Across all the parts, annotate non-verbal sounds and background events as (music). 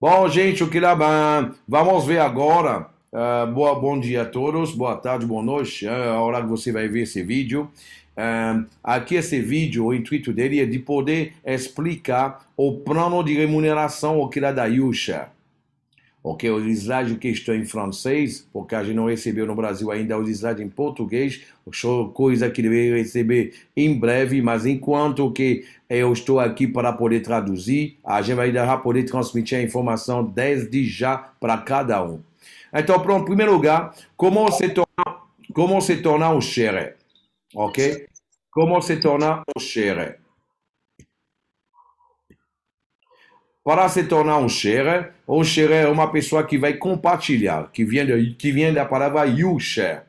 Bom, gente, o Quilabã, vamos ver agora. Uh, boa, bom dia a todos, boa tarde, boa noite, é a hora que você vai ver esse vídeo. Uh, aqui esse vídeo, o intuito dele é de poder explicar o plano de remuneração, o da Yusha ok? o slides que estou em francês, porque a gente não recebeu no Brasil ainda é o slides em português, coisa que deve receber em breve, mas enquanto que eu estou aqui para poder traduzir, a gente vai já poder transmitir a informação desde já para cada um. Então, pronto, em primeiro lugar, como se tornar, como se tornar um ok? Como se tornar um xeré. para se tornar um share, um share é uma pessoa que vai compartilhar, que vem, que vem da palavra you share,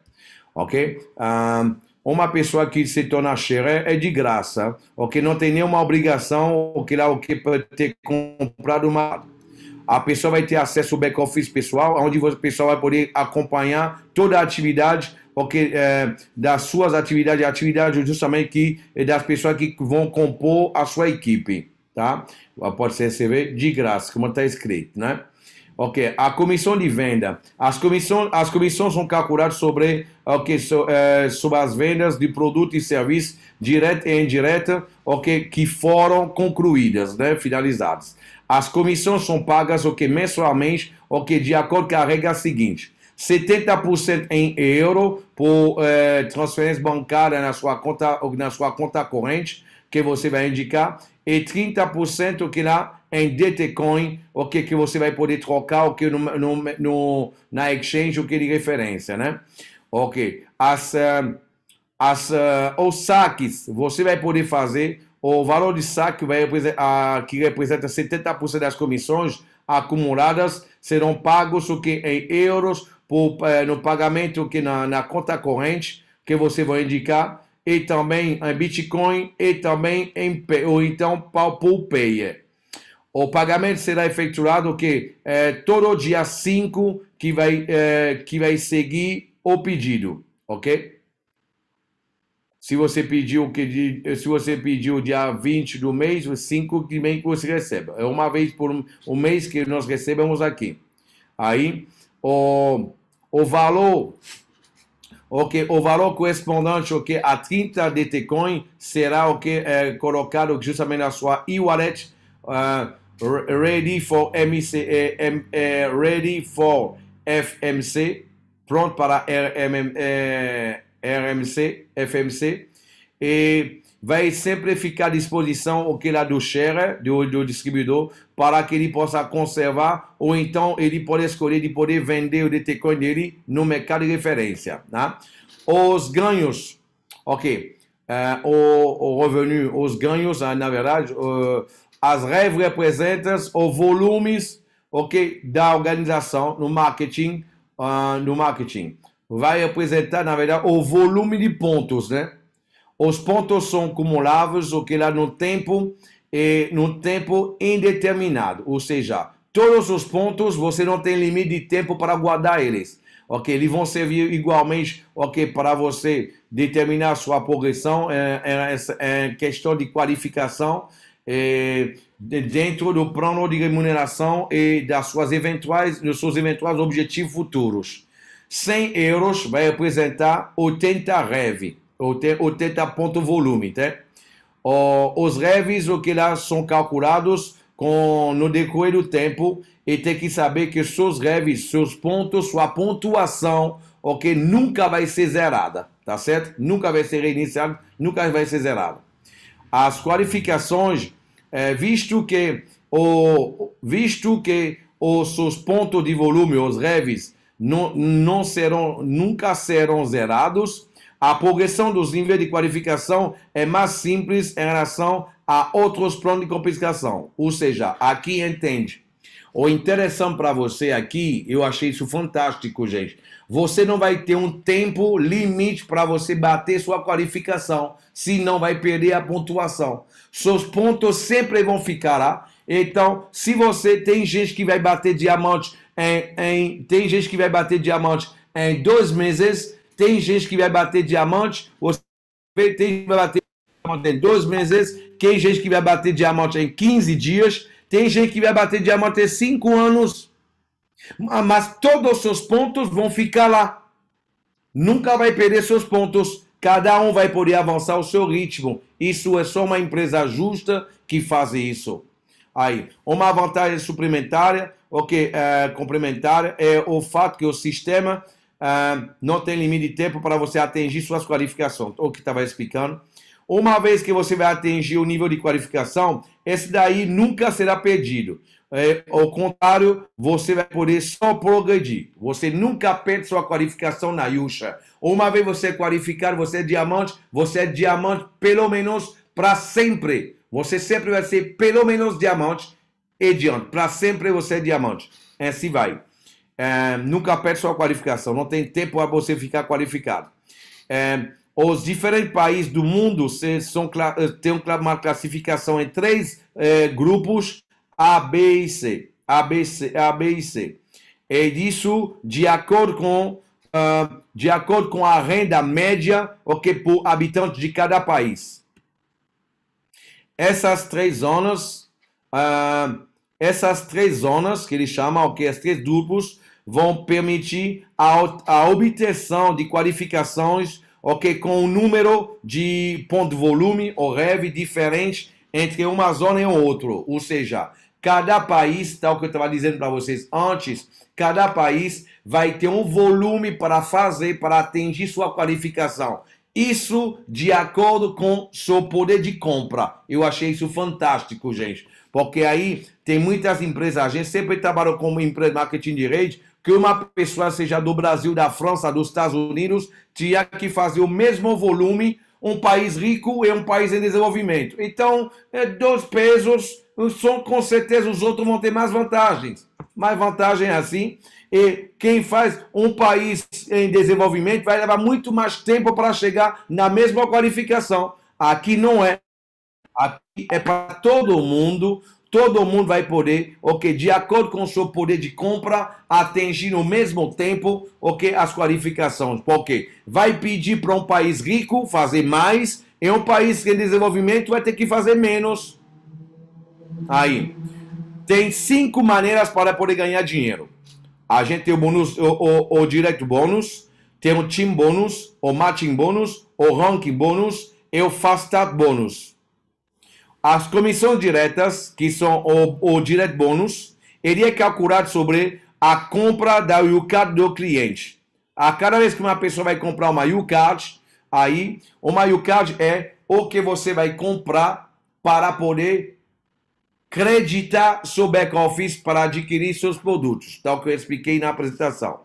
ok? Um, uma pessoa que se torna share é de graça, ok? Não tem nenhuma obrigação, o lá, o que pode ter comprado uma a pessoa vai ter acesso ao back-office pessoal, onde o pessoal vai poder acompanhar toda a atividade ok? é, das suas atividades, atividades justamente que, das pessoas que vão compor a sua equipe tá? Pode ser receber de graça, como está escrito, né? Ok, a comissão de venda. As comissões, as comissões são calculadas sobre, okay, so, eh, sobre as vendas de produtos e serviços direta e indireta okay, que foram concluídas, né, finalizadas. As comissões são pagas okay, mensalmente okay, de acordo com a regra seguinte. 70% em euro por eh, transferência bancária na sua, conta, na sua conta corrente, que você vai indicar, e 30% que lá em Ditecoin, o que, que você vai poder trocar o que no, no, no, na exchange, o que de referência, né? Ok. As, eh, as, eh, os saques, você vai poder fazer, o valor de saque vai, a, que representa 70% das comissões acumuladas serão pagos o que em euros por, eh, no pagamento que na, na conta corrente que você vai indicar e também em Bitcoin e também em ou então Poupeia. O pagamento será efetuado que é, todo dia 5 que vai é, que vai seguir o pedido, ok? Se você pediu que se você pediu dia 20 do mês, o 5 que vem que você recebe. É uma vez por um mês que nós recebemos aqui. Aí o, o valor o que o valor correspondente o que a 30 DTcoin será o que é colocado justamente na sua e-wallet uh, ready for MC, M, é, é, ready for FMC pronto para RMM, uh, é, RMC FMC e vai sempre ficar à disposição aquela do share, do, do distribuidor, para que ele possa conservar ou então ele pode escolher de poder vender o Bitcoin dele no mercado de referência. Né? Os ganhos, ok, uh, o, o revenu, os ganhos, uh, na verdade, uh, as revs representam os volumes ok, da organização no marketing, ah, no marketing. Vai representar, na verdade, o volume de pontos, né? Os pontos são acumuláveis, o que lá no tempo é, no tempo indeterminado, ou seja, todos os pontos você não tem limite de tempo para guardar eles. Ok, eles vão servir igualmente, ok, para você determinar sua progressão é, é, é questão de qualificação é, dentro do plano de remuneração e das suas eventuais, dos seus eventuais objetivos futuros. 100 euros vai representar 80 rev volume, tá? os revs o que lá são calculados com, no decorrer do tempo e tem que saber que seus revs, seus pontos, sua pontuação, o que nunca vai ser zerada, tá certo? Nunca vai ser reiniciado, nunca vai ser zerado. As qualificações, é, visto que o visto que os seus pontos de volume, os revs não, não serão nunca serão zerados, a progressão dos níveis de qualificação é mais simples em relação a outros planos de compensação. Ou seja, aqui entende. O interessante para você aqui, eu achei isso fantástico, gente. Você não vai ter um tempo limite para você bater sua qualificação, senão vai perder a pontuação. Seus pontos sempre vão ficar lá. Então, se você tem gente que vai bater diamante em, em tem gente que vai bater diamante em dois meses, tem gente que vai bater diamante, você tem gente que vai bater diamante em dois meses, tem gente que vai bater diamante em 15 dias, tem gente que vai bater diamante em 5 anos. Mas todos os seus pontos vão ficar lá. Nunca vai perder seus pontos. Cada um vai poder avançar o seu ritmo. Isso é só uma empresa justa que faz isso. Aí, uma vantagem suplementar, ok é, eh, complementar, é o fato que o sistema ah, não tem limite de tempo para você atingir suas qualificações, o que estava explicando. Uma vez que você vai atingir o nível de qualificação, esse daí nunca será perdido. É, ao contrário, você vai poder só progredir. Você nunca perde sua qualificação na Yusha. Uma vez você é qualificar, você é diamante, você é diamante pelo menos para sempre. Você sempre vai ser pelo menos diamante e diante. Para sempre você é diamante. É Assim vai. É, nunca perde sua qualificação, não tem tempo para você ficar qualificado. É, os diferentes países do mundo são, eh, têm uma classificação em três é, grupos A, B e C. A, B, C, A, B e C. E isso de acordo com, uh, de acordo com a renda média okay, por habitante de cada país. Essas três zonas, uh, essas três zonas que ele chama, okay, as três grupos, vão permitir a, a obtenção de qualificações ok, com um número de ponto de volume ou rev diferente entre uma zona e outra. Ou seja, cada país, tal que eu estava dizendo para vocês antes, cada país vai ter um volume para fazer, para atingir sua qualificação. Isso de acordo com seu poder de compra. Eu achei isso fantástico, gente. Porque aí tem muitas empresas, a gente sempre trabalhou como empresa de marketing de rede, que uma pessoa seja do Brasil, da França, dos Estados Unidos, tinha que fazer o mesmo volume, um país rico e um país em desenvolvimento. Então, é, dois pesos, são, com certeza os outros vão ter mais vantagens. Mais vantagem é assim. E quem faz um país em desenvolvimento vai levar muito mais tempo para chegar na mesma qualificação. Aqui não é. Aqui é para todo mundo todo mundo vai poder, ok, de acordo com o seu poder de compra, atingir no mesmo tempo, ok, as qualificações. Porque vai pedir para um país rico fazer mais, e um país em desenvolvimento vai ter que fazer menos. Aí, tem cinco maneiras para poder ganhar dinheiro. A gente tem o bônus, o, o, o direct bônus, tem o team bônus, o matching bônus, o ranking bônus e o fast start bônus as comissões diretas, que são o, o direct bônus, ele é calculado sobre a compra da UCAD do cliente. A cada vez que uma pessoa vai comprar uma UCAD, aí uma UCAD é o que você vai comprar para poder creditar seu back-office para adquirir seus produtos, tal que eu expliquei na apresentação.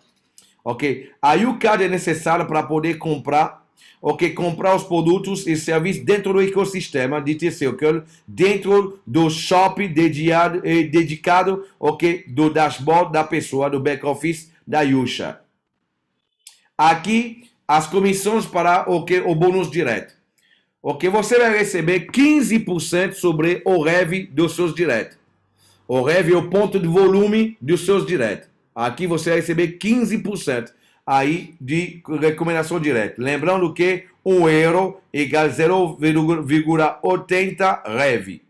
Ok? A UCAD é necessária para poder comprar ou que comprar os produtos e serviços dentro do ecossistema de T-Circle, dentro do shopping eh, dedicado, dedicado okay, do dashboard da pessoa, do back-office da Yusha. Aqui, as comissões para okay, o bônus direto. Okay, você vai receber 15% sobre o REV dos seus diretos. O REV é o ponto de volume dos seus diretos. Aqui você vai receber 15% aí de recomendação direta. Lembrando que 1 euro igual 0,80 rev.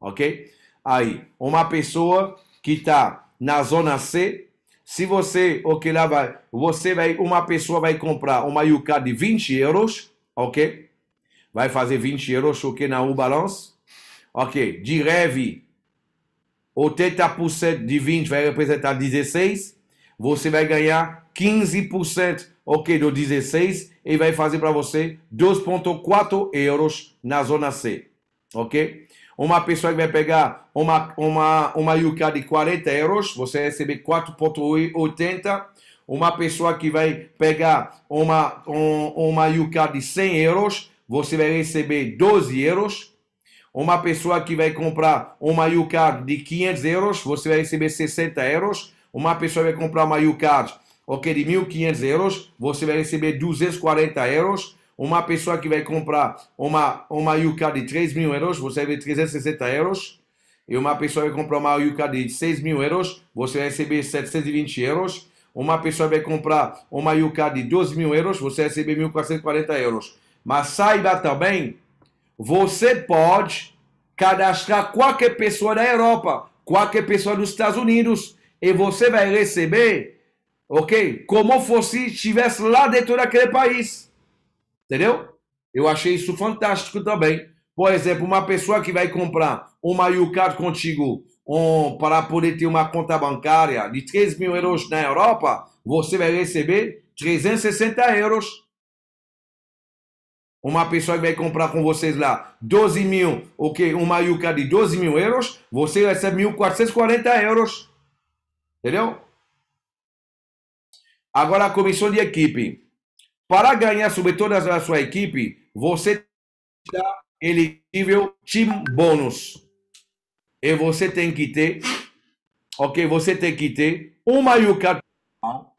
Ok? Aí, uma pessoa que está na zona C, se você, o que lá vai, você vai, uma pessoa vai comprar uma yuca de 20 euros, ok? Vai fazer 20 euros, ok, na U Balance? Ok, de rev, 80% de 20 vai representar 16, você vai ganhar 15% ok, do 16 e vai fazer para você 2,4 euros na zona C, ok? Uma pessoa que vai pegar uma, uma, uma yuca de 40 euros, você recebe 4,80. Uma pessoa que vai pegar uma, um, uma yuca de 100 euros, você vai receber 12 euros. Uma pessoa que vai comprar uma yuca de 500 euros, você vai receber 60 euros. Uma pessoa vai comprar uma yuca Ok, de 1.500 euros, você vai receber 240 euros. Uma pessoa que vai comprar uma, uma yuka de 3.000 mil euros, você vai receber 360 euros. E uma pessoa vai comprar uma yuka de 6.000 mil euros, você vai receber 720 euros. Uma pessoa vai comprar uma yuka de 12.000 mil euros, você vai receber 1.440 euros. Mas saiba também, você pode cadastrar qualquer pessoa da Europa, qualquer pessoa dos Estados Unidos, e você vai receber ok? Como fosse estivesse lá dentro daquele país. Entendeu? Eu achei isso fantástico também. Por exemplo, uma pessoa que vai comprar uma Yucard contigo um, para poder ter uma conta bancária de 3 mil euros na Europa, você vai receber 360 euros. Uma pessoa que vai comprar com vocês lá 12 mil, ok, uma Yucard de 12 mil euros, você recebe 1.440 euros. Entendeu? Agora a comissão de equipe. Para ganhar sobre toda a sua equipe, você está elegível time bônus. E você tem que ter, ok? Você tem que ter uma yucatão,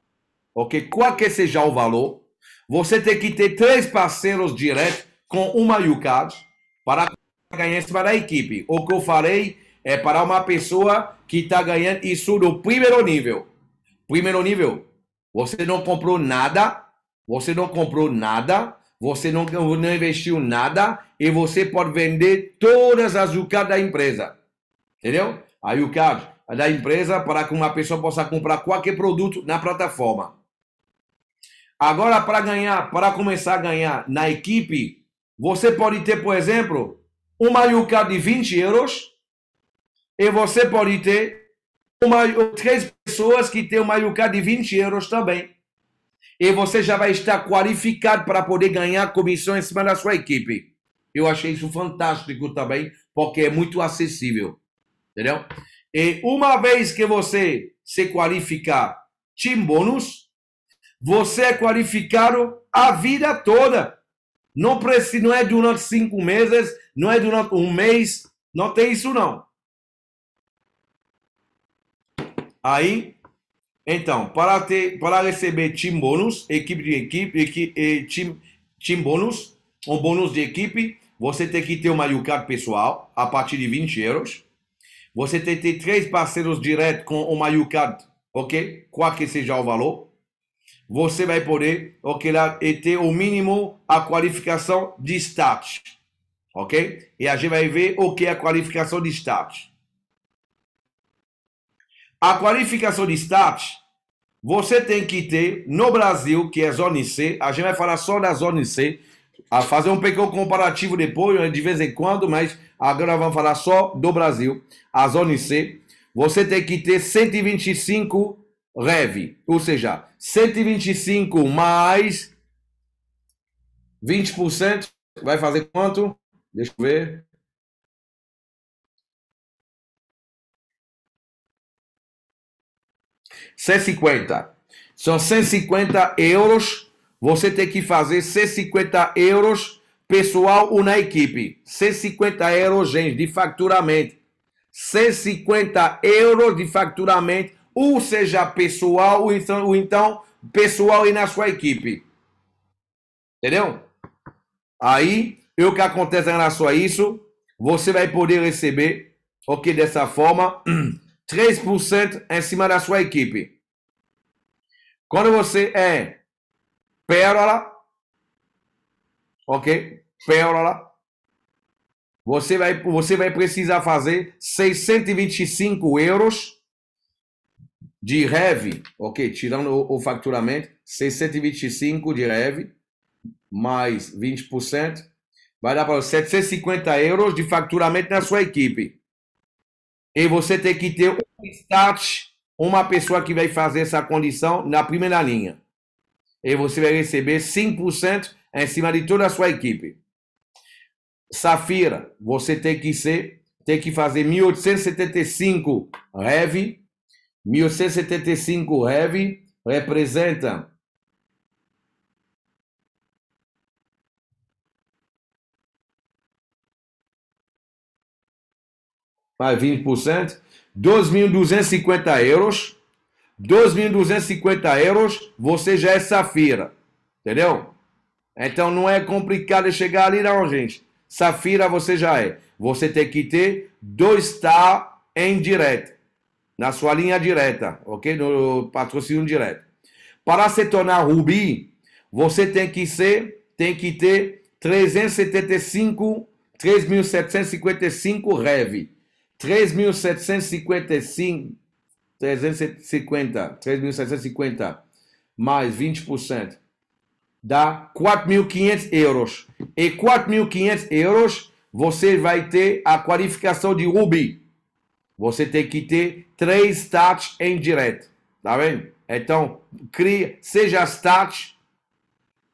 ok? Qual que seja o valor, você tem que ter três parceiros diretos com uma yucat para ganhar para a equipe. O que eu falei é para uma pessoa que está ganhando isso do primeiro nível. Primeiro nível, você não comprou nada, você não comprou nada, você não, não investiu nada e você pode vender todas as UCAD da empresa. Entendeu? A UCAD da empresa para que uma pessoa possa comprar qualquer produto na plataforma. Agora, para ganhar, para começar a ganhar na equipe, você pode ter, por exemplo, uma UCAD de 20 euros e você pode ter uma, três pessoas que têm uma yuca de 20 euros também. E você já vai estar qualificado para poder ganhar comissão em cima da sua equipe. Eu achei isso fantástico também, porque é muito acessível. Entendeu? E uma vez que você se qualificar team bônus, você é qualificado a vida toda. Não, precisa, não é durante cinco meses, não é durante um mês, não tem isso não. Aí, então, para, ter, para receber team bônus, equipe de equipe, equipe eh, team, team bônus, um bônus de equipe, você tem que ter uma UCAP pessoal, a partir de 20 euros. Você tem que ter três parceiros diretos com uma UCAD, ok? Qual que seja o valor. Você vai poder, ok, lá, e eh, ter o mínimo a qualificação de start, ok? E a gente vai ver o que é a qualificação de start. A qualificação de status, você tem que ter no Brasil, que é zona C, a gente vai falar só da zona C, a fazer um pequeno comparativo depois, né, de vez em quando, mas agora vamos falar só do Brasil, a zona C. Você tem que ter 125 REV, ou seja, 125 mais 20% vai fazer quanto? Deixa eu ver. 150. São 150 euros. Você tem que fazer 150 euros pessoal ou na equipe. 150 euros, gente, de faturamento. 150 euros de faturamento, ou seja, pessoal ou então, ou então pessoal e na sua equipe. Entendeu? Aí, é o que acontece em relação a isso, você vai poder receber, ok, dessa forma, (clears throat) 13% em cima da sua equipe. Quando você é pérola, ok? Pérola, você vai, você vai precisar fazer 625 euros de REV, ok? Tirando o, o faturamento, 625 de REV, mais 20%, vai dar para 750 euros de faturamento na sua equipe. E você tem que ter start uma pessoa que vai fazer essa condição na primeira linha. E você vai receber 5% em cima de toda a sua equipe. Safira, você tem que ser, tem que fazer 1875 REV. 1875 REV representa vai 20%. 2.250 euros. 2.250 euros, você já é safira. Entendeu? Então não é complicado chegar ali não, gente. Safira você já é. Você tem que ter dois tal em direto. Na sua linha direta, ok? No patrocínio direto. Para se tornar Rubi, você tem que ser, tem que ter 375, 3.755 REV. 3.755, 3.750 mais 20% dá 4.500 euros. E 4.500 euros você vai ter a qualificação de Ruby. Você tem que ter três starts em direto. Tá vendo? Então, cria, seja start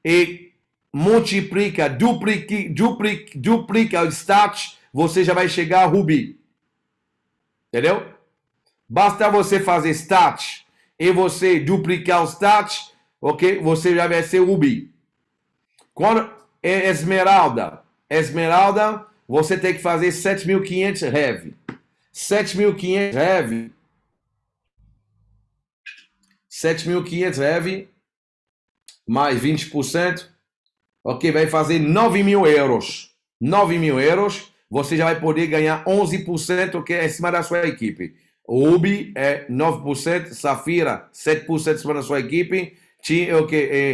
e multiplica, duplica, duplica, duplica o start, você já vai chegar a Ruby. Entendeu? Basta você fazer start e você duplicar o start, ok? Você já vai ser rubi. Quando é esmeralda, esmeralda, você tem que fazer 7.500 rev. 7.500 rev. 7.500 rev mais 20%, ok? Vai fazer 9 mil euros. 9 euros você já vai poder ganhar 11%, que é em cima da sua equipe. ruby UBI é 9%, Safira 7% em cima da sua equipe, Tim, okay, é,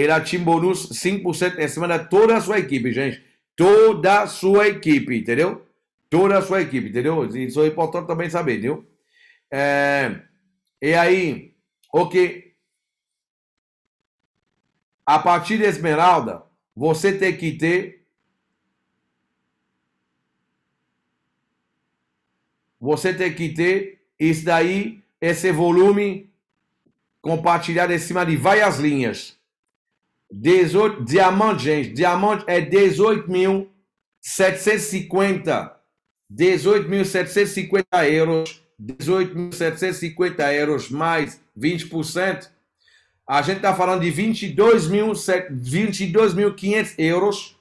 é era Tim Bonus 5% em cima da toda a sua equipe, gente. Toda a sua equipe, entendeu? Toda a sua equipe, entendeu? Isso é importante também saber, entendeu? É, e aí, ok. A partir de Esmeralda, você tem que ter Você tem que ter isso daí, esse volume compartilhado em cima de várias linhas. diamante, gente. Diamante é 18.750. 18.750 euros. 18.750 euros mais 20%. A gente está falando de 22.500 22 euros.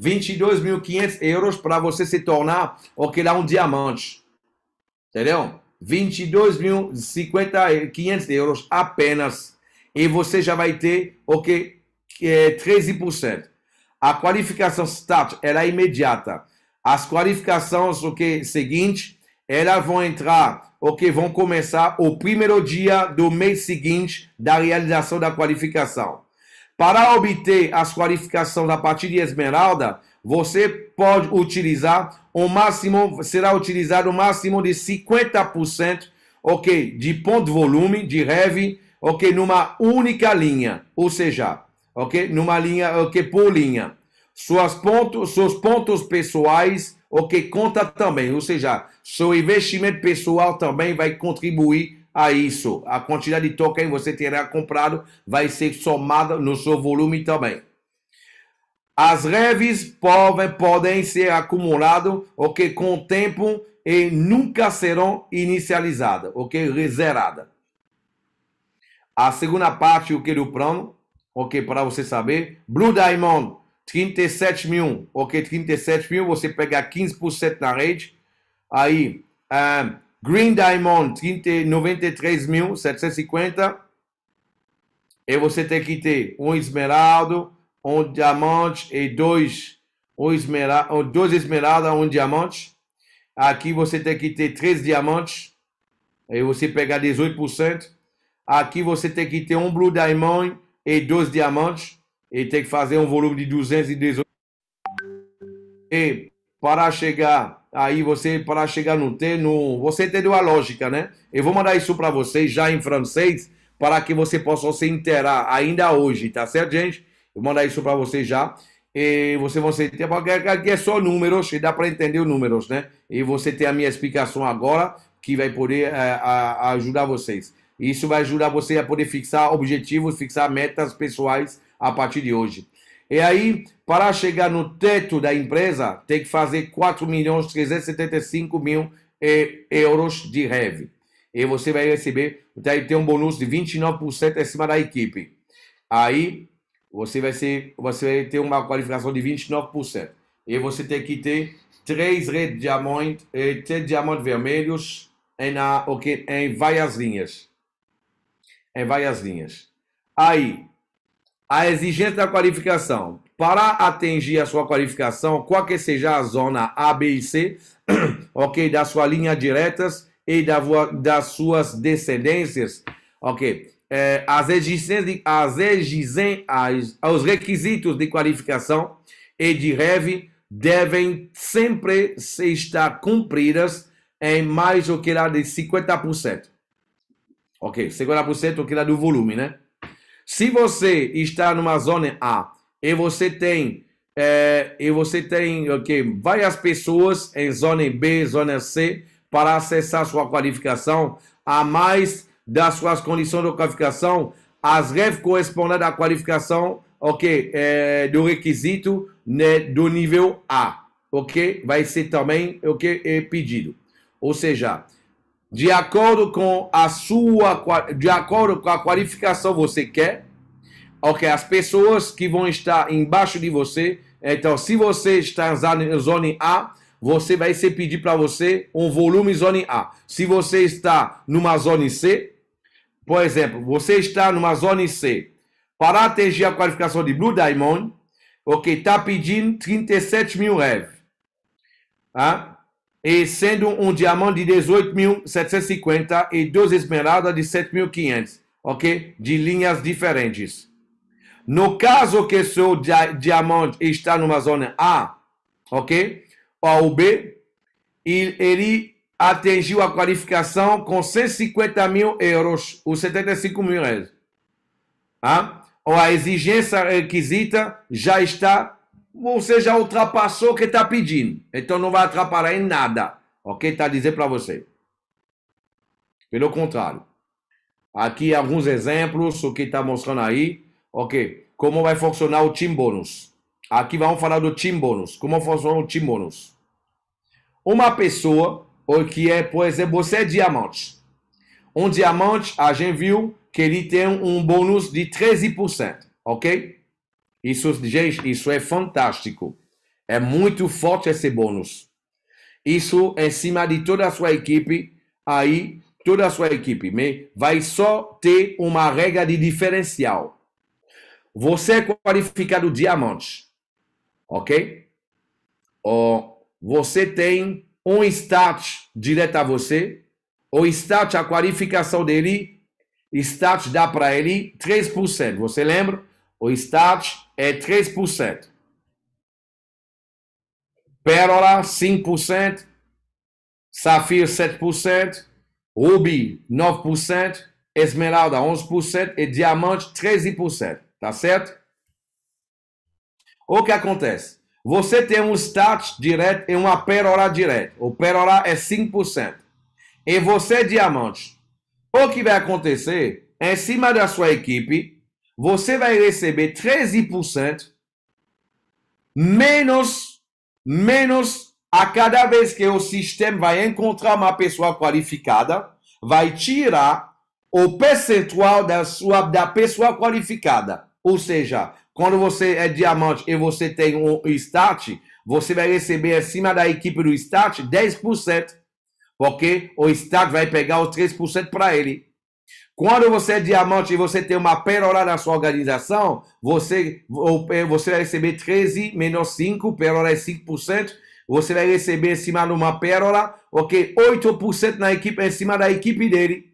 22.500 euros para você se tornar, ou criar um diamante. Entendeu? 22 mil, 50, 500 euros apenas. E você já vai ter, ok, que? 13%. A qualificação start, ela é imediata. As qualificações, que seguinte, elas vão entrar, o que vão começar o primeiro dia do mês seguinte da realização da qualificação. Para obter as qualificações a partir de Esmeralda, você pode utilizar o máximo, será utilizado o máximo de 50%, ok, de ponto volume, de rev, ok, numa única linha, ou seja, ok, numa linha, ok, por linha. Suas pontos, seus pontos pessoais, ok, conta também, ou seja, seu investimento pessoal também vai contribuir a isso. A quantidade de token que você terá comprado vai ser somada no seu volume também. As reves podem, podem ser acumuladas, ok, com o tempo e nunca serão inicializadas, ok, Reserada. A segunda parte, o que do plano, ok, para você saber. Blue Diamond, 37 mil, ok, 37 mil, você pega 15% na rede. Aí, eh, Green Diamond, 750, E você tem que ter um esmeraldo, um diamante e dois, um esmeralda, um, dois esmeraldas, um diamante. Aqui você tem que ter três diamantes. Aí você pega 18%. Aqui você tem que ter um Blue Diamond e dois diamantes. E tem que fazer um volume de 218. E para chegar aí, você para chegar no ter no, você entendeu a lógica, né? Eu vou mandar isso para vocês já em francês para que você possa se inteirar ainda hoje, tá certo, gente? Vou mandar isso para vocês já. E você vão sentir, aqui é só números e dá para entender os números, né? E você tem a minha explicação agora, que vai poder é, a, ajudar vocês. Isso vai ajudar você a poder fixar objetivos, fixar metas pessoais a partir de hoje. E aí, para chegar no teto da empresa, tem que fazer 4 milhões 375 mil é, euros de REV. E você vai receber, tem um bônus de 29% acima da equipe. Aí, você vai, ser, você vai ter uma qualificação de 29%. E você tem que ter três redes diamantes diamante, eh, três diamantes vermelhos em, a, em várias linhas. Em várias linhas. Aí, a exigência da qualificação. Para atingir a sua qualificação, qual que seja a zona A, B e C, (clears throat) ok, da sua linha diretas e da, das suas descendências, ok, as é, exigências, as exigências, as, os requisitos de qualificação e de REV devem sempre estar cumpridas em mais ou que lá de 50%. Ok, 50% ou que lá do volume, né? Se você está numa zona A e você tem é, e você tem okay, várias pessoas em zona B, zona C para acessar sua qualificação, há mais das suas condições de qualificação, as regras correspondentes à qualificação, ok, é, do requisito né, do nível A, ok, vai ser também o okay, que é pedido. Ou seja, de acordo com a sua, de acordo com a qualificação você quer, ok, as pessoas que vão estar embaixo de você, então se você está na zona A, você vai ser pedir para você um volume zona A. Se você está numa zona C, por exemplo, você está numa zona C Para atingir a qualificação de Blue Diamond, ok, está pedindo 37 mil rev. Tá? E sendo um diamante de 18.750 e duas esmeraldas de 7.500, ok? De linhas diferentes. No caso que seu diamante está numa zona A, ok? Ou B, ele atingiu a qualificação com 150 mil euros, ou 75 mil reais. Ah? Tá? Ou a exigência requisita já está, você já ultrapassou o que está pedindo. Então não vai atrapalhar em nada. Ok? Está a dizer para você. Pelo contrário. Aqui alguns exemplos, o que está mostrando aí. Ok. Como vai funcionar o team bônus. Aqui vamos falar do team bônus. Como funciona o team bônus. Uma pessoa o que é, por exemplo, você é diamante. Um diamante, a gente viu que ele tem um bônus de 13%, ok? Isso, gente, isso é fantástico. É muito forte esse bônus. Isso em cima de toda a sua equipe, aí toda a sua equipe, mas vai só ter uma regra de diferencial. Você é qualificado diamante, ok? Ou você tem um start direto a você, o start, a qualificação dele, status dá para ele 3%. Você lembra? O start é 3%. Pérola, 5%. Safir, 7%. Rubi, 9%. Esmeralda, 11%. E diamante, 13%. Tá certo? O que acontece? Você tem um start direto e uma perora direta. O perora é 5%. E você, diamante, o que vai acontecer? É, em cima da sua equipe, você vai receber 13% menos, menos a cada vez que o sistema vai encontrar uma pessoa qualificada, vai tirar o percentual da, sua, da pessoa qualificada. Ou seja, quando você é diamante e você tem um start, você vai receber acima da equipe do start 10%, porque o start vai pegar os 3% para ele. Quando você é diamante e você tem uma pérola na sua organização, você, é, você vai receber 13 menos 5, pérola é 5%, você vai receber em cima de uma pérola, ok? 8% na equipe, em cima da equipe dele.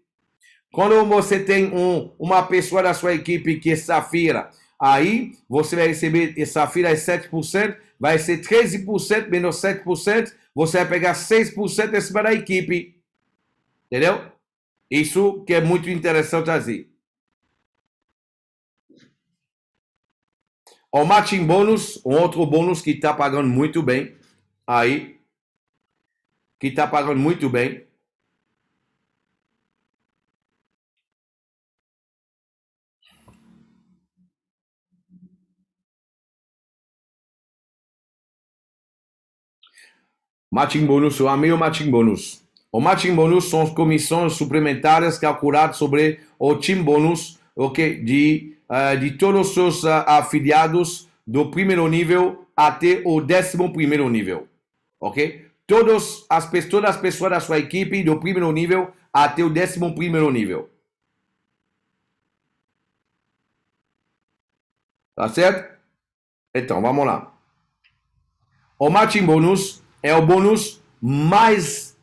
Quando você tem um, uma pessoa da sua equipe que é safira Aí você vai receber essa fila é 7%, vai ser 13% menos 7%, você vai pegar 6% em cima da equipe. Entendeu? Isso que é muito interessante fazer. O matching bônus, um outro bônus que está pagando muito bem. Aí. Que está pagando muito bem. Matching Bonus, o amigo Matching Bonus. O Matching Bonus são as comissões suplementares calculadas sobre o Team Bonus okay, de, uh, de todos os seus uh, afiliados do primeiro nível até o décimo primeiro nível. Ok? Todas as, todas as pessoas da sua equipe do primeiro nível até o décimo primeiro nível. Tá certo? Então, vamos lá. O matching bonus é o bônus mais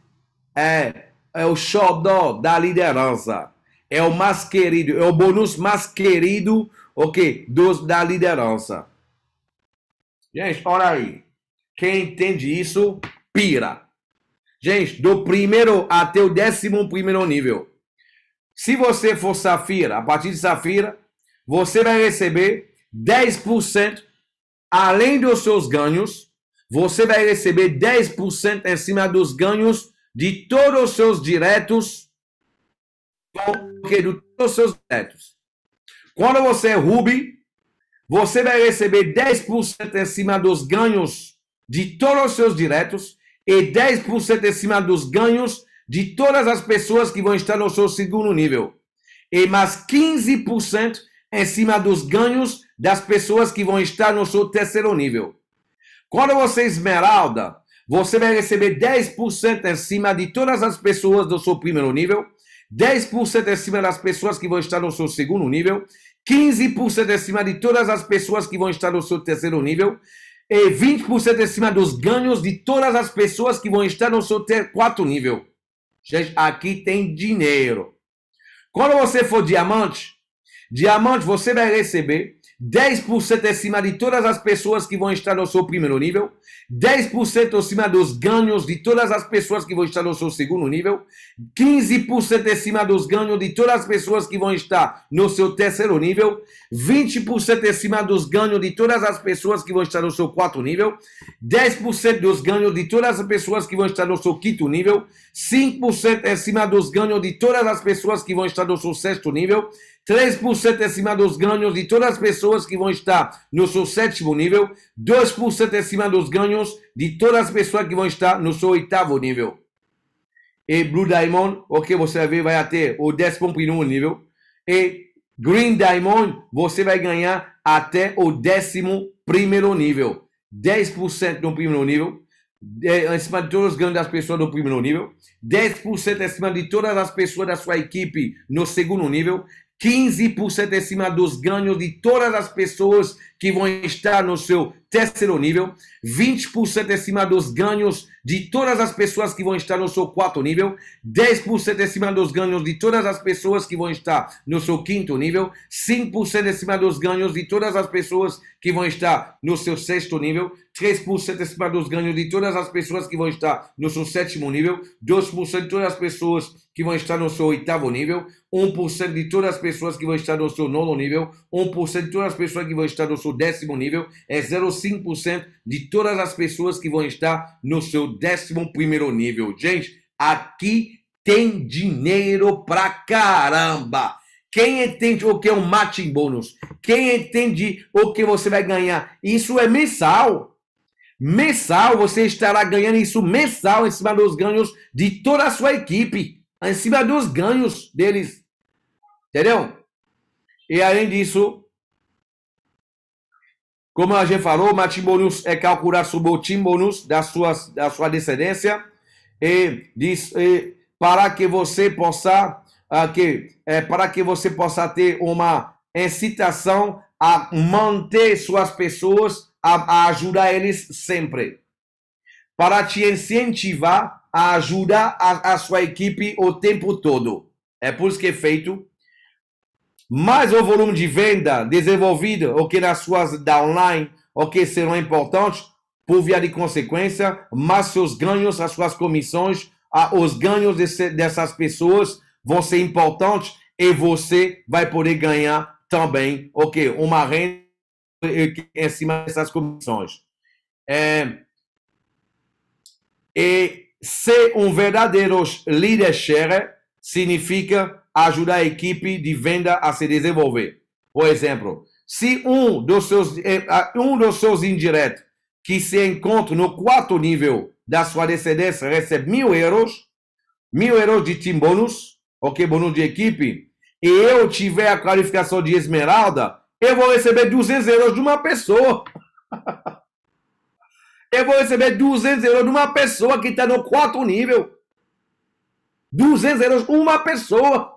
é, é o xodó da liderança. É o mais querido, é o bônus mais querido, o dos da liderança. Gente, olha aí. Quem entende isso, pira. Gente, do primeiro até o décimo primeiro nível. Se você for Safira, a partir de Safira, você vai receber 10% além dos seus ganhos você vai receber 10% em cima dos ganhos de todos os seus diretos, porque de todos os seus diretos. Quando você é Ruby, você vai receber 10% em cima dos ganhos de todos os seus diretos e 10% em cima dos ganhos de todas as pessoas que vão estar no seu segundo nível. E mais 15% em cima dos ganhos das pessoas que vão estar no seu terceiro nível. Quando você esmeralda, você vai receber 10% em cima de todas as pessoas do seu primeiro nível, 10% em cima das pessoas que vão estar no seu segundo nível, 15% em cima de todas as pessoas que vão estar no seu terceiro nível, e 20% em cima dos ganhos de todas as pessoas que vão estar no seu quarto nível. Gente, aqui tem dinheiro. Quando você for diamante, diamante você vai receber 10% é acima de todas as pessoas que vão estar no seu primeiro nível, 10% acima dos ganhos de todas as pessoas que vão estar no seu segundo nível, 15% acima dos ganhos de todas as pessoas que vão estar no seu terceiro nível, 20% acima dos ganhos de todas as pessoas que vão estar no seu quarto nível, 10% dos ganhos de todas as pessoas que vão estar no seu quinto nível, 5% acima dos ganhos de todas as pessoas que vão estar no seu sexto nível, 3% acima dos ganhos de todas as pessoas que vão estar no seu sétimo nível, 2% acima dos ganhos de todas as pessoas que vão estar no seu oitavo nível. E Blue Diamond, o que você vai ver, vai até o décimo primeiro nível. E Green Diamond, você vai ganhar até o décimo primeiro nível. 10% no primeiro nível, acima é, de todos os ganhos das pessoas do primeiro nível, 10% acima de todas as pessoas da sua equipe no segundo nível, 15% em cima dos ganhos de todas as pessoas que vão estar no seu terceiro nível, 20% acima dos ganhos de todas as pessoas que vão estar no seu quarto nível, 10% acima dos ganhos de todas as pessoas que vão estar no seu quinto nível, 5% acima dos ganhos de todas as pessoas que vão estar no seu sexto nível, 3% acima dos ganhos de todas as pessoas que vão estar no seu sétimo nível, 2% de todas as pessoas que vão estar no seu oitavo nível, 1% de todas as pessoas que vão estar no seu nono nível, 1% de todas as pessoas que vão estar no seu décimo nível é 0,5% de todas as pessoas que vão estar no seu décimo primeiro nível. Gente, aqui tem dinheiro pra caramba! Quem entende o que é um matching bônus? Quem entende o que você vai ganhar? Isso é mensal. Mensal, você estará ganhando isso mensal em cima dos ganhos de toda a sua equipe. Em cima dos ganhos deles. Entendeu? E além disso, como a gente falou, Matimonus é calcular sobre o Timonos da sua, da sua descendência. E diz e, para que você possa ah, que, é, para que você possa ter uma incitação a manter suas pessoas, a, a ajudar eles sempre. Para te incentivar a ajudar a, a sua equipe o tempo todo. É por isso que é feito mais o volume de venda desenvolvido, o que nas suas downline, o que serão importantes, por via de consequência, mais seus ganhos, as suas comissões, os ganhos desse, dessas pessoas vão ser importantes e você vai poder ganhar também, ok, uma renda em cima dessas comissões. É, e ser um verdadeiro leader share significa ajudar a equipe de venda a se desenvolver. Por exemplo, se um dos seus, eh, um dos seus indiretos que se encontra no quarto nível da sua descendência recebe mil euros, mil euros de team bônus, ok, bônus de equipe, e eu tiver a qualificação de esmeralda, eu vou receber 200 euros de uma pessoa. (laughs) eu vou receber 200 euros de uma pessoa que está no quarto nível. 200 euros, uma pessoa.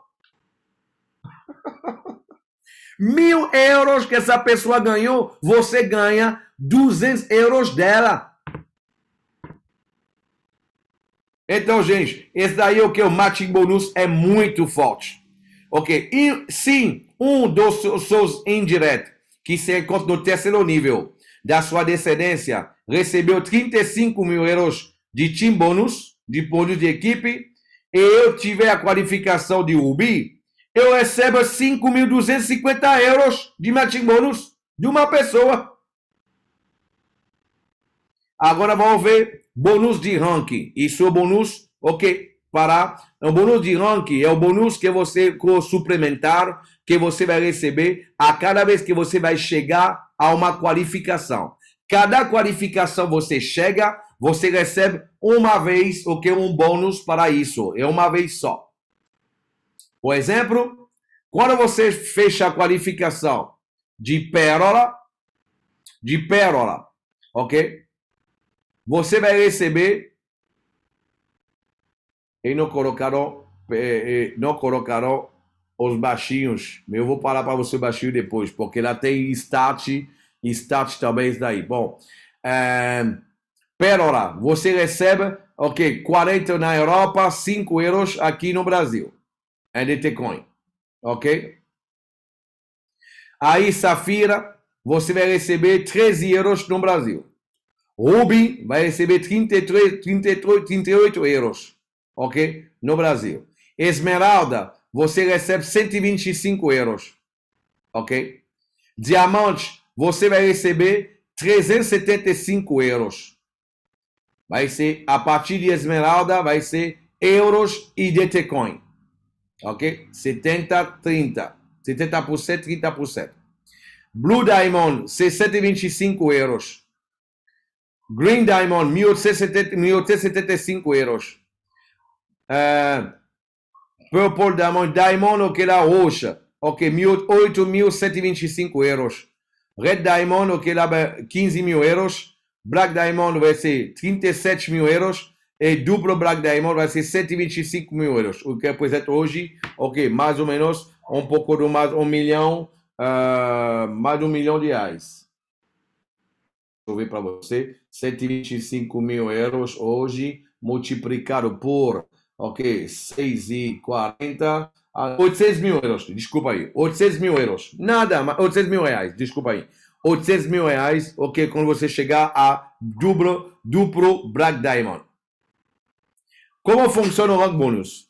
Mil euros que essa pessoa ganhou, você ganha 200 euros dela. Então, gente, esse daí é o que o matching bonus é muito forte. Ok, e sim, um dos seus indiretos, que se encontra no terceiro nível da sua descendência, recebeu 35 mil euros de team bônus, de bônus de equipe, e eu tive a qualificação de UBI, eu recebo 5.250 euros de matching bônus de uma pessoa. Agora vamos ver bônus de ranking. Isso é bônus, ok? Para o então, bônus de ranking é o bônus que você com suplementar que você vai receber a cada vez que você vai chegar a uma qualificação. Cada qualificação você chega, você recebe uma vez, ok, um bônus para isso. É uma vez só. Por exemplo, quando você fecha a qualificação de pérola, de pérola, ok? Você vai receber e não colocaram, eh, eh, não colocaram os baixinhos. Eu vou falar para você baixinho depois, porque lá tem start, start também isso daí. Bom, é, pérola, você recebe, ok, 40 na Europa, 5 euros aqui no Brasil and the Coin, Ok? Aí, Safira, você vai receber 13 euros no Brasil. Ruby vai receber 33, 33, 38 euros. Ok? No Brasil. Esmeralda, você recebe 125 euros. Ok? Diamante, você vai receber 375 euros. Vai ser, a partir de Esmeralda, vai ser euros e Coin. Ok? 70, 30. 70%, 30%. Blue Diamond, 625 euros. Green Diamond, 1875 euros. Uh, Purple Diamond, Diamond, aquela roxa, ok, 8.125 euros. Red Diamond, aquela 15 eh, mil euros. Black Diamond vai ser 37 mil euros e duplo Black Diamond, vai ser 125 mil euros, o que apresenta hoje, ok, mais ou menos um pouco do mais um milhão, uh, mais de um milhão ah, de reais. Deixa eu ver para você, 125 mil euros hoje, multiplicado por, ok, 6,40, 800 ah, mil euros, desculpa aí, 800 mil euros, nada, mas 800 mil reais, desculpa aí. 800 mil reais, ok, quando você chegar a duplo, duplo Black Diamond. Como funciona o rank bônus?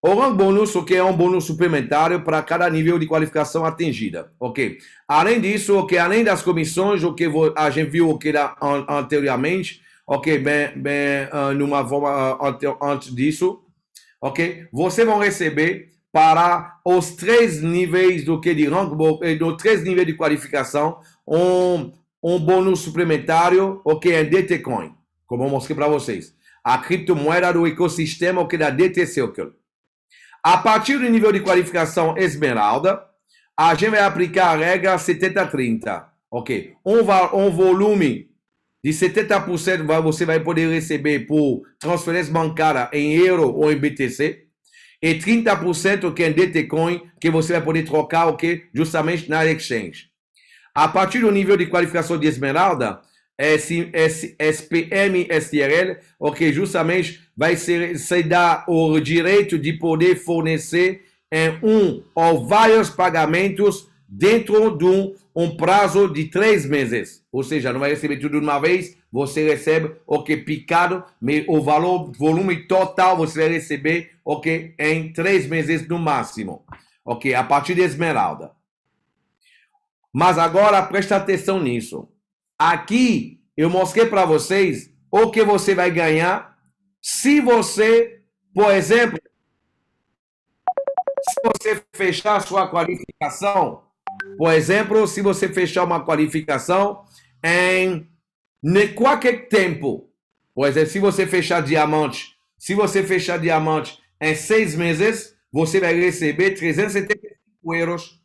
O rank bônus, o que é um bônus suplementar para cada nível de qualificação atingida, ok? Além disso, o que além das comissões, o que a gente viu o que era anteriormente, ok, bem, bem ah, numa forma ah, antes disso, ok? Você vão receber para os três níveis do que de rank, eh, dos três níveis de qualificação, um, um bônus suplementário, ok, em é DT Coin, como eu mostrei para vocês a criptomoeda do ecossistema que da DT Circle. A partir do nível de qualificação esmeralda, a gente vai aplicar a regra 70-30. Ok? Um, um volume de 70% você vai poder receber por transferência bancária em euro ou em BTC. E 30% que é em DTcoin, que você vai poder trocar o okay? que justamente na exchange. A partir do nível de qualificação de esmeralda, SPMSTRL, ok? justamente vai ser, se dar o direito de poder fornecer em é, um ou vários pagamentos dentro de um, um, prazo de três meses. Ou seja, não vai receber tudo de uma vez, você recebe o que picado, mas o valor, volume total você vai receber o que em três meses no máximo. Ok? A partir de esmeralda. Mas agora presta atenção nisso. Aqui eu mostrei para vocês o que você vai ganhar se você, por exemplo, se você fechar sua qualificação, por exemplo, se você fechar uma qualificação em qualquer tempo, por exemplo, se você fechar diamante, se você fechar diamante em seis meses, você vai receber 375 euros,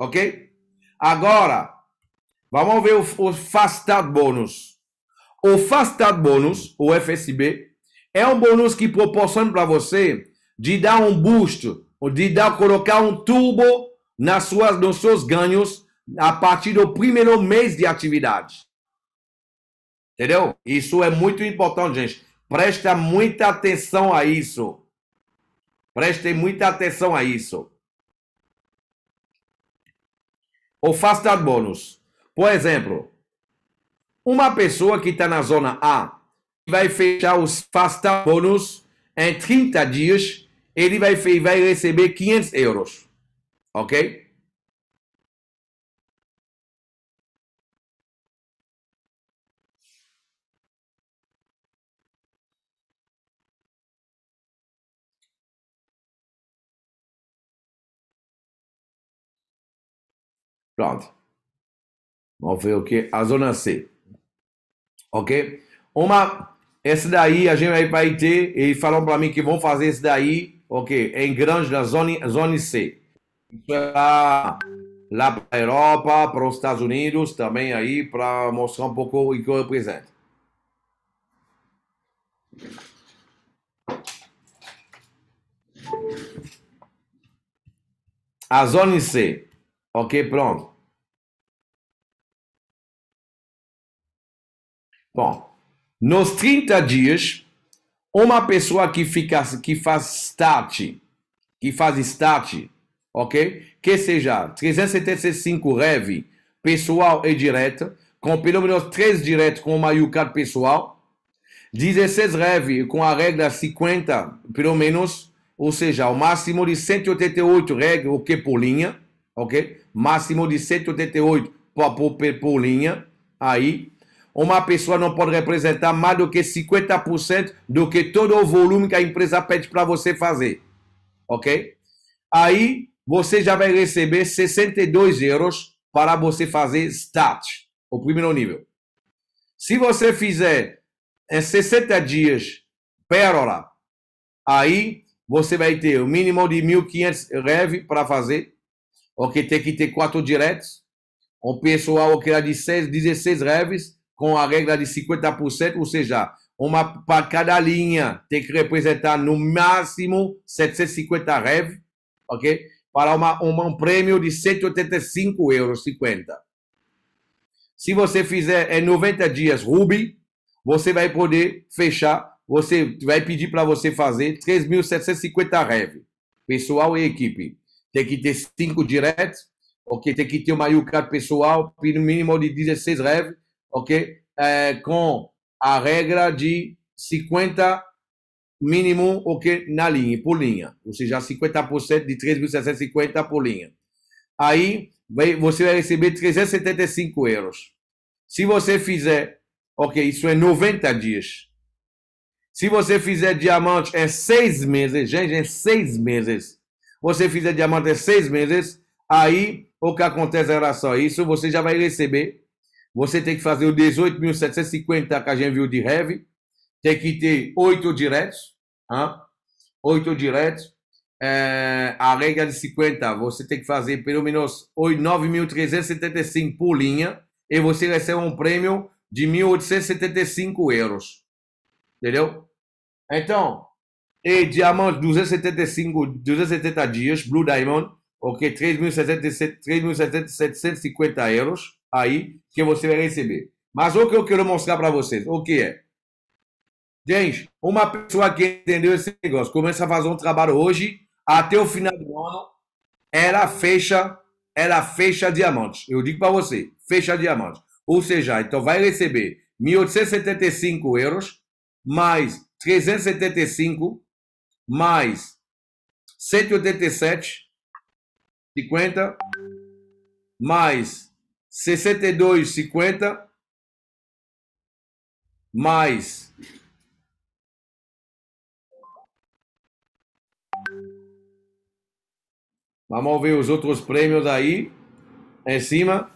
ok? Agora, Vamos ver o, o Fastad Bônus. O Fastad Bônus, o FSB, é um bônus que proporciona para você de dar um boost, de dar, colocar um turbo nas suas, nos seus ganhos a partir do primeiro mês de atividade. Entendeu? Isso é muito importante, gente. Presta muita atenção a isso. Prestem muita atenção a isso. O Fastad Bônus. Por exemplo, uma pessoa que está na zona A vai fechar os fasta bônus em 30 dias, ele vai, vai receber 500 euros. Ok? Pronto. Vamos ver o que? A zona C. Ok? Uma, esse daí a gente vai ter, e falaram para mim que vão fazer esse daí, ok? Em grande na zona, zona C. É lá, lá para a Europa, para os Estados Unidos, também aí, para mostrar um pouco o que eu represento. A zona C. Ok, pronto. Bom, nos 30 dias, uma pessoa que fica que faz start, que faz start, OK? Que seja 375 rev pessoal e direto, com pelo menos 3 direto com uma UCAD pessoal, 16 rev com a regra 50, pelo menos, ou seja, o máximo de 188 rev o que por linha, OK? Máximo de 188 por, por, por linha aí uma pessoa não pode representar mais do que 50% do que todo o volume que a empresa pede para você fazer. Ok? Aí você já vai receber 62 euros para você fazer start, o primeiro nível. Se você fizer em eh, 60 dias pérola, aí você vai ter o mínimo de 1.500 rev para fazer, ok? Tem que ter quatro diretos. Um pessoal que era é de 16 revs, com a regra de 50%, ou seja, uma para cada linha tem que representar no máximo 750 rev, ok? Para uma, uma um prêmio de 185 euros 50. Se você fizer é, em 90 dias Ruby, você vai poder fechar, você vai pedir para você fazer 3.750 rev, pessoal e equipe. Tem que ter cinco diretos, ok? Tem que ter uma Yucat pessoal, no mínimo de 16 rev ok? É, com a regra de 50 mínimo ok, na linha, por linha. Ou seja, 50% de 3.750 por linha. Aí vai, você vai receber 375 euros. Se você fizer, ok, isso é 90 dias. Se você fizer diamante é seis meses, gente, é seis meses. Você fizer diamante é seis meses, aí o que acontece em relação a isso, você já vai receber você tem que fazer o 18.750 que a gente viu de heavy. Tem que ter oito diretos. Oito diretos. É, a regra é de 50, você tem que fazer pelo menos 9.375 por linha. E você recebe um prêmio de 1.875 euros. Entendeu? Então, e diamante 275, 270 dias, Blue Diamond, ok? 3.750 euros aí que você vai receber. Mas o que eu quero mostrar para vocês, o que é? Gente, uma pessoa que entendeu esse negócio, começa a fazer um trabalho hoje, até o final do ano, ela fecha, ela fecha diamantes. Eu digo para você, fecha diamantes. Ou seja, então vai receber 1.875 euros, mais 375, mais 187, 50, mais 62,50 mais Vamos ver os outros prêmios aí em cima.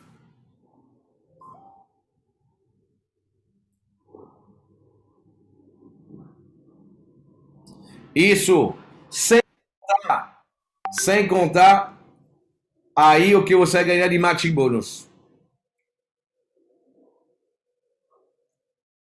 Isso, sem contar, sem contar aí o que você ganhar de match bônus.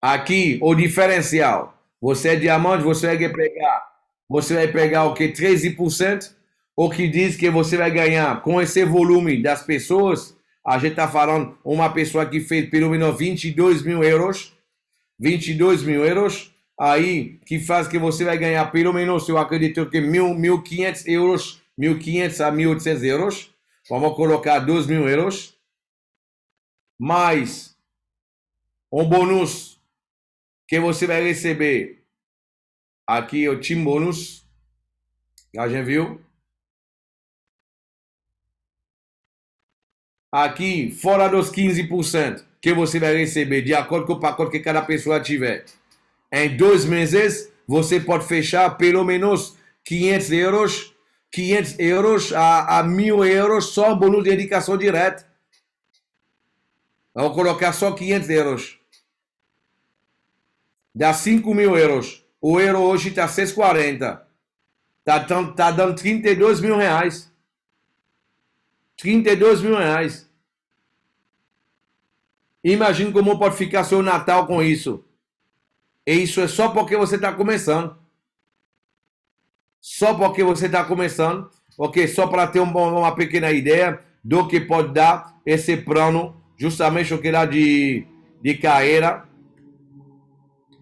Aqui, o diferencial. Você é diamante, você vai pegar, você vai pegar o que? 13%. O que diz que você vai ganhar com esse volume das pessoas. A gente está falando uma pessoa que fez pelo menos 22 mil euros. 22 mil euros. Aí, que faz que você vai ganhar pelo menos, eu acredito que 1.500 euros, 1.500 a 1.800 euros. Vamos colocar 2 mil euros. Mais um bônus que você vai receber aqui o team bônus. já já viu. Aqui, fora dos 15% que você vai receber, de acordo com o pacote que cada pessoa tiver. Em dois meses, você pode fechar pelo menos 500 euros, 500 euros a, a 1.000 euros só bônus de indicação direta. Vou colocar só 500 euros dá 5 mil euros. O euro hoje está 6,40. Tá, tá, tá dando 32 tá mil reais. 32 mil reais. Imagina como pode ficar seu Natal com isso. E isso é só porque você está começando. Só porque você está começando. Ok, só para ter uma pequena ideia do que pode dar esse plano, justamente o que lá de, de carreira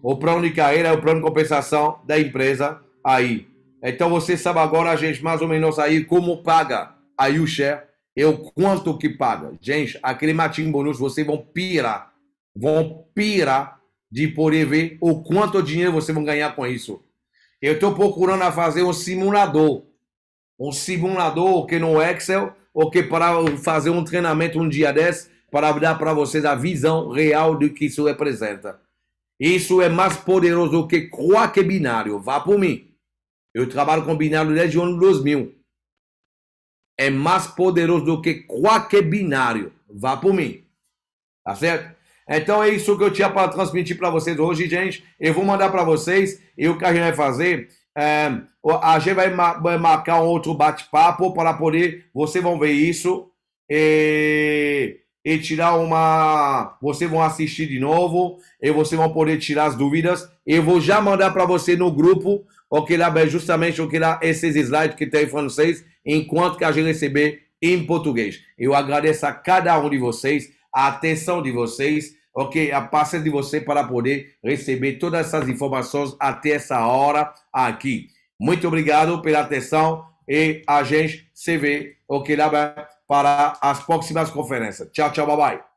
o plano de carreira é o plano de compensação da empresa aí. Então você sabe agora, gente, mais ou menos aí como paga aí o share e o quanto que paga. Gente, aquele matinho bônus vocês vão pirar. Vão pirar de poder ver o quanto dinheiro vocês vão ganhar com isso. Eu estou procurando fazer um simulador. Um simulador que no Excel, ou que para fazer um treinamento um dia desses para dar para vocês a visão real do que isso representa. Isso é mais poderoso que qualquer binário. Vá por mim. Eu trabalho com binário desde o ano 2000. É mais poderoso do que qualquer binário. Vá por mim. Tá certo? Então é isso que eu tinha para transmitir para vocês hoje, gente. Eu vou mandar para vocês e o que a gente vai fazer. É, a gente vai, marcar um outro bate-papo para poder. Vocês vão ver isso. E e tirar uma. Vocês vão assistir de novo e vocês vão poder tirar as dúvidas. Eu vou já mandar para você no grupo o que lá é justamente o que lá esses slides que tem em francês, enquanto que a gente receber em português. Eu agradeço a cada um de vocês, a atenção de vocês, ok? A paciência de vocês para poder receber todas essas informações até essa hora aqui. Muito obrigado pela atenção e a gente se vê, ok? Lá para as próximas conferências. Tchau, tchau, bye bye.